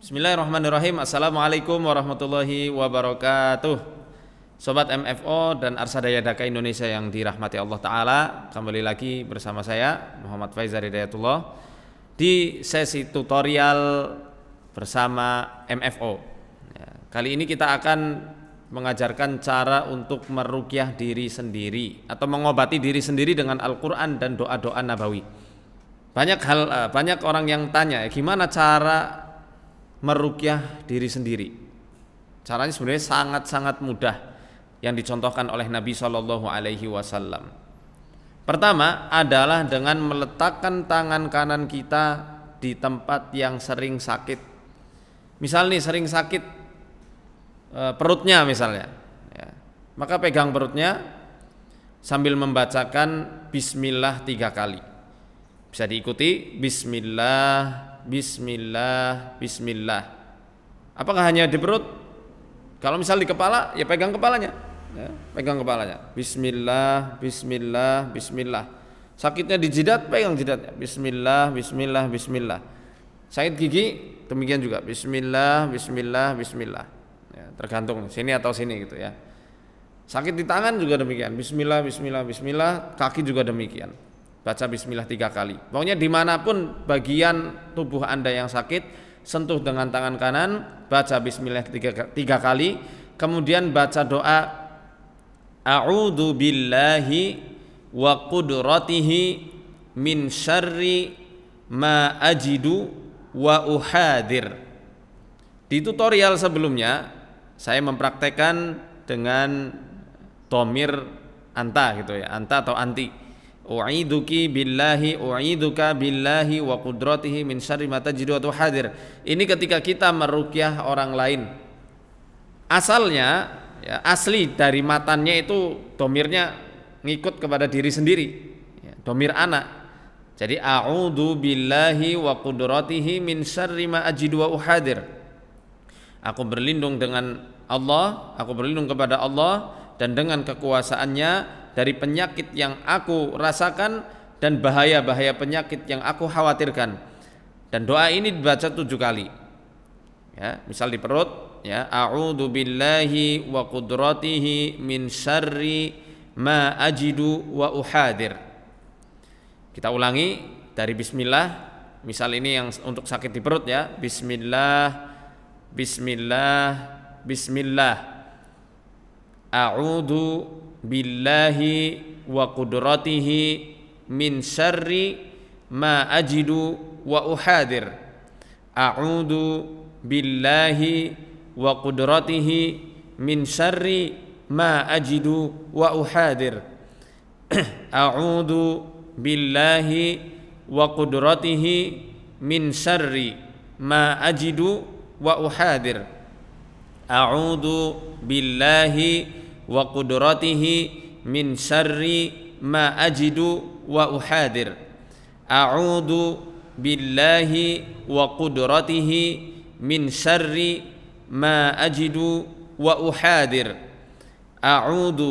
Bismillahirrahmanirrahim Assalamualaikum warahmatullahi wabarakatuh Sobat MFO dan Arsadaya Daka Indonesia yang dirahmati Allah Ta'ala Kembali lagi bersama saya Muhammad Faizar Hidayatullah Di sesi tutorial bersama MFO ya, Kali ini kita akan mengajarkan cara untuk merukyah diri sendiri Atau mengobati diri sendiri dengan Al-Quran dan doa-doa nabawi banyak hal eh, banyak orang yang tanya gimana cara merukyah diri sendiri. Caranya sebenarnya sangat-sangat mudah yang dicontohkan oleh Nabi Shallallahu Alaihi Wasallam. Pertama adalah dengan meletakkan tangan kanan kita di tempat yang sering sakit. Misalnya nih sering sakit e, perutnya misalnya, ya. maka pegang perutnya sambil membacakan Bismillah tiga kali. Bisa diikuti Bismillah bismillah, bismillah. Apakah hanya di perut? Kalau misal di kepala, ya pegang kepalanya. Ya, pegang kepalanya. Bismillah, bismillah, bismillah. Sakitnya di jidat, pegang jidatnya. Bismillah, bismillah, bismillah. Sakit gigi, demikian juga. Bismillah, bismillah, bismillah. Ya, tergantung sini atau sini gitu ya. Sakit di tangan juga demikian. Bismillah, bismillah, bismillah. Kaki juga demikian baca bismillah tiga kali. Pokoknya dimanapun bagian tubuh Anda yang sakit, sentuh dengan tangan kanan, baca bismillah tiga, tiga kali, kemudian baca doa A'udhu billahi wa qudratihi min syarri ma ajidu wa uhadir. Di tutorial sebelumnya saya mempraktekkan dengan domir anta gitu ya, anta atau anti U'iduki billahi u'iduka billahi wa kudratihi min syarri ma tajidu atau hadir. Ini ketika kita merukyah orang lain. Asalnya ya, asli dari matanya itu domirnya ngikut kepada diri sendiri. Ya, domir anak. Jadi a'udzu billahi wa kudratihi min syarri ma ajidu wa uhadir. Aku berlindung dengan Allah, aku berlindung kepada Allah dan dengan kekuasaannya dari penyakit yang aku rasakan dan bahaya-bahaya penyakit yang aku khawatirkan. Dan doa ini dibaca tujuh kali. Ya, misal di perut, ya, a'udzu billahi wa qudratihi min syarri ma ajidu wa uhadir. Kita ulangi dari bismillah. Misal ini yang untuk sakit di perut ya, bismillah bismillah bismillah. A'udzu billahi wa qudratihi min syarri ma ajidu wa uhadir a'udhu billahi wa qudratihi min syarri ma ajidu wa uhadir a'udhu billahi wa qudratihi min syarri ma ajidu wa uhadir a'udhu billahi وقدرته من شر ما أجد وأحاذر أعوذ بالله وقدرته من شر ما أجد وأحاذر أعوذ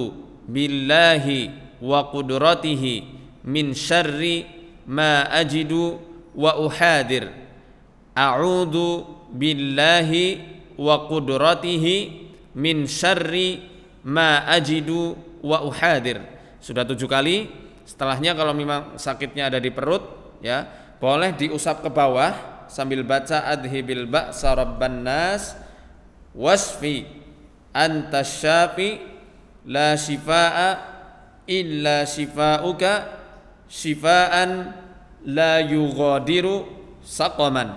بالله وقدرته من شر ما أجد وأحاذر أعوذ بالله وقدرته من شر ma ajidu wa uhadir. Sudah tujuh kali. Setelahnya kalau memang sakitnya ada di perut, ya boleh diusap ke bawah sambil baca adhibil ba'sa rabban nas wasfi antas syafi la shifaa illa shifauka shifaan la yugadiru saqaman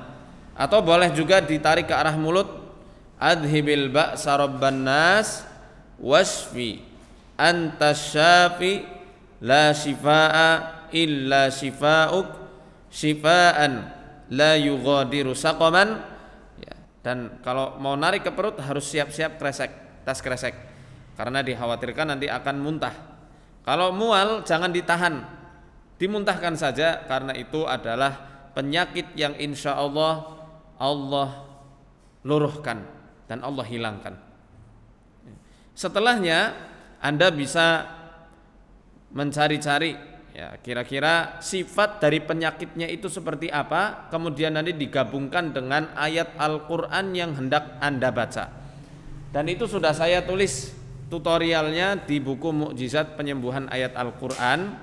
atau boleh juga ditarik ke arah mulut adhibil ba'sa rabban nas wasfi antas syafi la sifaa illa shifauk sifaan la yughadiru saqaman ya, dan kalau mau narik ke perut harus siap-siap kresek tas kresek karena dikhawatirkan nanti akan muntah kalau mual jangan ditahan dimuntahkan saja karena itu adalah penyakit yang insya Allah Allah luruhkan dan Allah hilangkan. Setelahnya Anda bisa mencari-cari ya kira-kira sifat dari penyakitnya itu seperti apa kemudian nanti digabungkan dengan ayat Al-Qur'an yang hendak Anda baca. Dan itu sudah saya tulis tutorialnya di buku Mukjizat Penyembuhan Ayat Al-Qur'an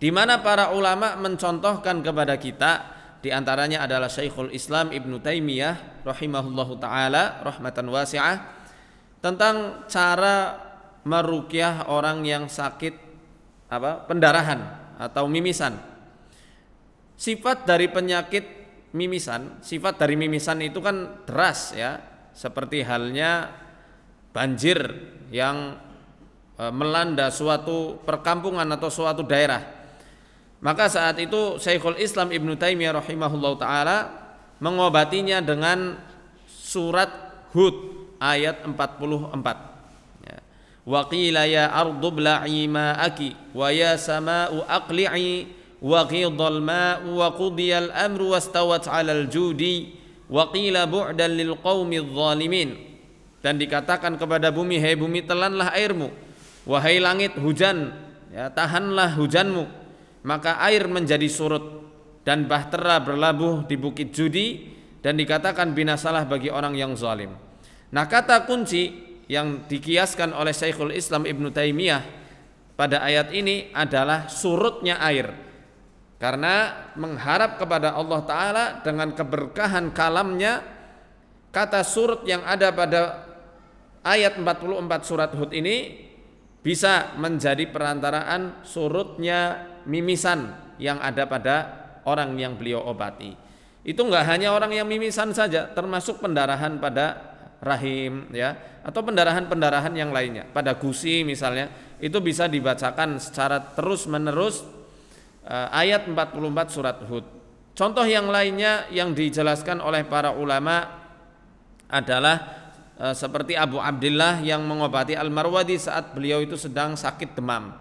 di mana para ulama mencontohkan kepada kita di antaranya adalah Syekhul Islam Ibnu Taimiyah rahimahullahu taala rahmatan wasi'ah tentang cara merukyah orang yang sakit apa pendarahan atau mimisan. Sifat dari penyakit mimisan, sifat dari mimisan itu kan deras ya, seperti halnya banjir yang e, melanda suatu perkampungan atau suatu daerah. Maka saat itu Syekhul Islam Ibnu Taimiyah rahimahullah taala mengobatinya dengan surat Hud ayat 44. Ya. Wa qila ya ardu bla'i ma'aki wa ya sama'u aqli'i wa qidhal ma'u wa qudiyal amru wastawat 'alal judi wa qila bu'dan lil al zalimin. Dan dikatakan kepada bumi, "Hei bumi, telanlah airmu. Wahai langit, hujan, ya, tahanlah hujanmu." Maka air menjadi surut dan bahtera berlabuh di bukit judi dan dikatakan binasalah bagi orang yang zalim. Nah kata kunci yang dikiaskan oleh Syekhul Islam Ibn Taimiyah pada ayat ini adalah surutnya air. Karena mengharap kepada Allah Ta'ala dengan keberkahan kalamnya Kata surut yang ada pada ayat 44 surat Hud ini Bisa menjadi perantaraan surutnya mimisan yang ada pada orang yang beliau obati Itu enggak hanya orang yang mimisan saja termasuk pendarahan pada rahim ya atau pendarahan-pendarahan yang lainnya pada gusi misalnya itu bisa dibacakan secara terus-menerus eh, ayat 44 surat Hud. Contoh yang lainnya yang dijelaskan oleh para ulama adalah eh, seperti Abu Abdullah yang mengobati Al-Marwadi saat beliau itu sedang sakit demam.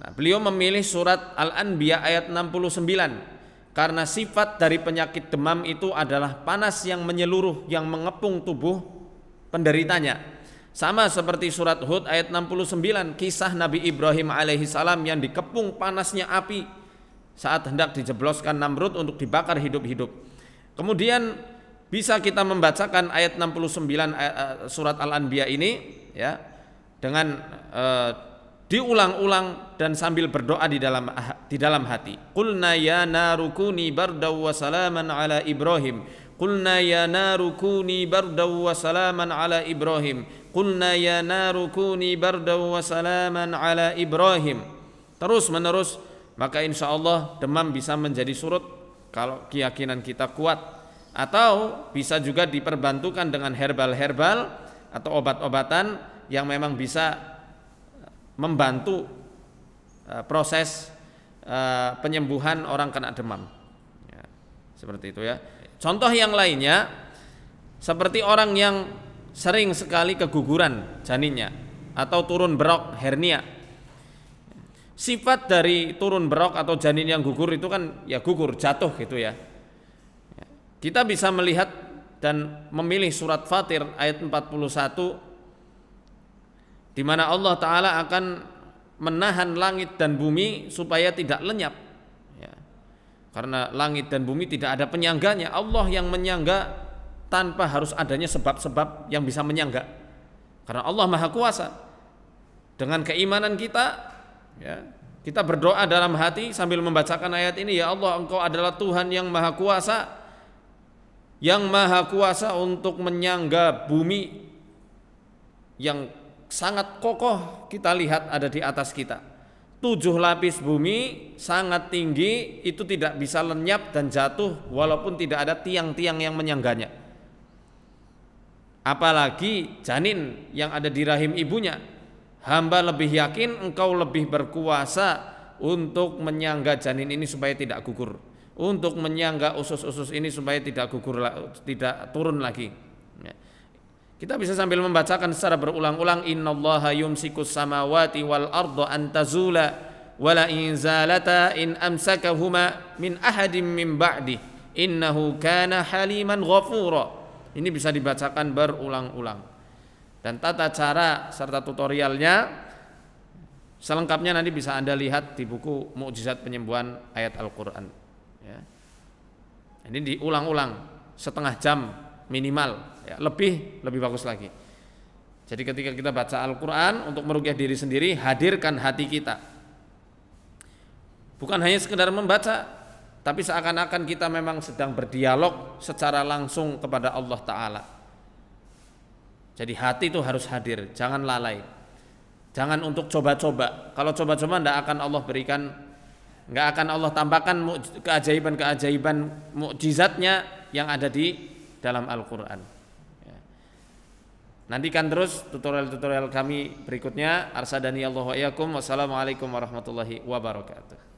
Nah, beliau memilih surat Al-Anbiya ayat 69 karena sifat dari penyakit demam itu adalah panas yang menyeluruh yang mengepung tubuh penderitanya. Sama seperti surat Hud ayat 69 kisah Nabi Ibrahim alaihi salam yang dikepung panasnya api saat hendak dijebloskan Namrud untuk dibakar hidup-hidup. Kemudian bisa kita membacakan ayat 69 eh, eh, surat Al-Anbiya ini ya dengan uh, diulang-ulang dan sambil berdoa di dalam ah, di dalam hati. Qulna ya narukuni bardaw ala Ibrahim قلنا ya نار كوني بردا وسلاما على Ibrahim. يا ya كوني بردا وسلاما على salaman Ibrahim. Terus menerus maka insya Allah demam bisa menjadi surut kalau keyakinan kita kuat atau bisa juga diperbantukan dengan herbal-herbal atau obat-obatan yang memang bisa eh, membantu eh, proses eh, penyembuhan orang kena demam. Ya, seperti itu ya. Contoh yang lainnya seperti orang yang sering sekali keguguran janinnya atau turun berok hernia. Sifat dari turun berok atau janin yang gugur itu kan ya gugur, jatuh gitu ya. Kita bisa melihat dan memilih surat Fatir ayat 41 di mana Allah taala akan menahan langit dan bumi supaya tidak lenyap karena langit dan bumi tidak ada penyangganya. Allah yang menyangga tanpa harus adanya sebab-sebab yang bisa menyangga. Karena Allah Maha Kuasa. Dengan keimanan kita ya, kita berdoa dalam hati sambil membacakan ayat ini, ya Allah Engkau adalah Tuhan yang Maha Kuasa yang maha kuasa untuk menyangga bumi yang sangat kokoh kita lihat ada di atas kita tujuh lapis bumi sangat tinggi itu tidak bisa lenyap dan jatuh walaupun tidak ada tiang-tiang yang menyangganya apalagi janin yang ada di rahim ibunya hamba lebih yakin engkau lebih berkuasa untuk menyangga janin ini supaya tidak gugur untuk menyangga usus-usus ini supaya tidak gugur tidak turun lagi ya. Kita bisa sambil membacakan secara berulang-ulang innallaha yumsikus samawati wal arda an tazula wala in zalata in amsakahuma min ahadim min ba'di innahu kana haliman ghafura. Ini bisa dibacakan berulang-ulang. Dan tata cara serta tutorialnya selengkapnya nanti bisa Anda lihat di buku Mukjizat Penyembuhan Ayat Al-Qur'an ya. Ini diulang-ulang setengah jam minimal ya, lebih lebih bagus lagi jadi ketika kita baca Al-Quran untuk merugiah diri sendiri hadirkan hati kita bukan hanya sekedar membaca tapi seakan-akan kita memang sedang berdialog secara langsung kepada Allah Ta'ala jadi hati itu harus hadir jangan lalai jangan untuk coba-coba kalau coba-coba tidak akan Allah berikan nggak akan Allah tambahkan keajaiban-keajaiban mukjizatnya yang ada di dalam Al-Quran. Ya. Nantikan terus tutorial-tutorial kami berikutnya. Arsadani Allah wa Wassalamualaikum warahmatullahi wabarakatuh.